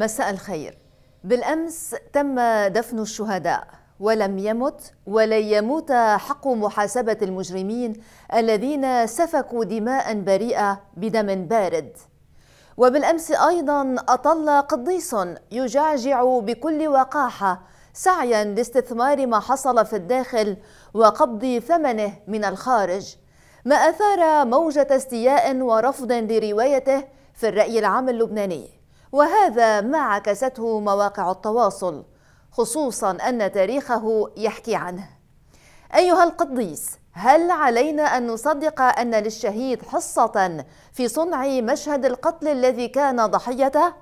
مساء الخير بالأمس تم دفن الشهداء ولم يمت ولن يموت حق محاسبة المجرمين الذين سفكوا دماء بريئة بدم بارد وبالأمس أيضا أطل قديس يجعجع بكل وقاحة سعيا لاستثمار ما حصل في الداخل وقبض ثمنه من الخارج ما أثار موجة استياء ورفض لروايته في الرأي العام اللبناني وهذا ما عكسته مواقع التواصل خصوصا أن تاريخه يحكي عنه أيها القديس هل علينا أن نصدق أن للشهيد حصة في صنع مشهد القتل الذي كان ضحيته؟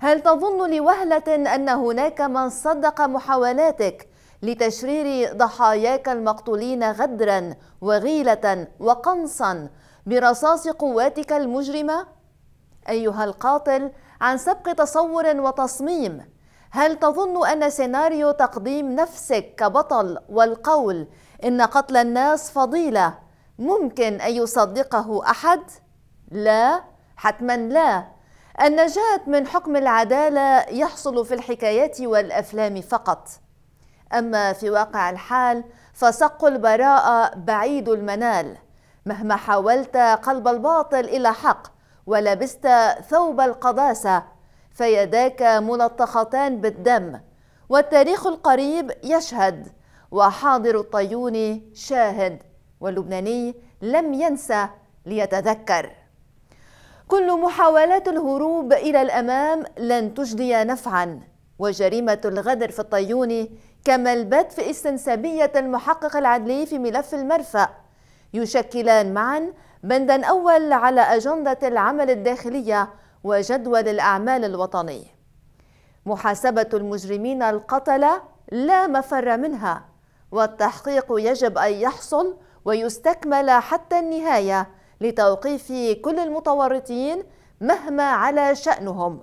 هل تظن لوهلة أن هناك من صدق محاولاتك لتشرير ضحاياك المقتولين غدرا وغيلة وقنصا برصاص قواتك المجرمة؟ أيها القاتل عن سبق تصور وتصميم هل تظن أن سيناريو تقديم نفسك كبطل والقول إن قتل الناس فضيلة ممكن أن يصدقه أحد؟ لا حتما لا النجاة من حكم العدالة يحصل في الحكايات والأفلام فقط أما في واقع الحال فسق البراءة بعيد المنال مهما حاولت قلب الباطل إلى حق ولبست ثوب القداسة فيداك ملطختان بالدم والتاريخ القريب يشهد وحاضر الطيون شاهد واللبناني لم ينسى ليتذكر كل محاولات الهروب إلى الأمام لن تجدي نفعا وجريمة الغدر في الطيون كما البت في استنسابية المحقق العدلي في ملف المرفأ يشكلان معا بندا أول على أجندة العمل الداخلية وجدول الأعمال الوطني محاسبة المجرمين القتلة لا مفر منها والتحقيق يجب أن يحصل ويستكمل حتى النهاية لتوقيف كل المتورطين مهما على شأنهم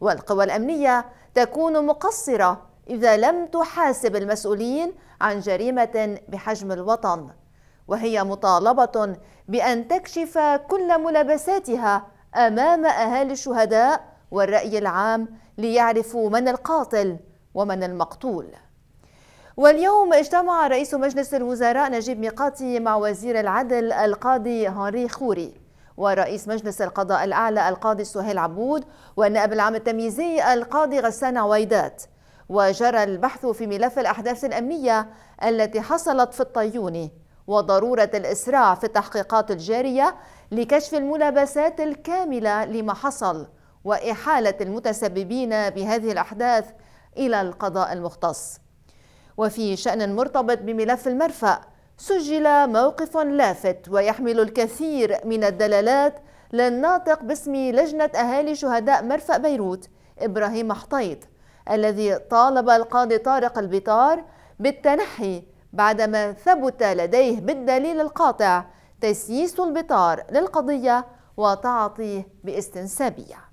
والقوى الأمنية تكون مقصرة إذا لم تحاسب المسؤولين عن جريمة بحجم الوطن وهي مطالبة بأن تكشف كل ملابساتها أمام أهالي الشهداء والرأي العام ليعرفوا من القاتل ومن المقتول واليوم اجتمع رئيس مجلس الوزراء نجيب ميقاتي مع وزير العدل القاضي هنري خوري ورئيس مجلس القضاء الأعلى القاضي سهيل عبود والنائب العام التمييزي القاضي غسان عويدات وجرى البحث في ملف الأحداث الأمنية التي حصلت في الطيون وضرورة الإسراع في التحقيقات الجارية لكشف الملابسات الكاملة لما حصل وإحالة المتسببين بهذه الأحداث إلى القضاء المختص وفي شأن مرتبط بملف المرفأ سجل موقف لافت ويحمل الكثير من الدلالات للناطق باسم لجنة أهالي شهداء مرفأ بيروت إبراهيم حطيط الذي طالب القاضي طارق البطار بالتنحي بعدما ثبت لديه بالدليل القاطع تسييس البطار للقضية وتعاطيه باستنسابية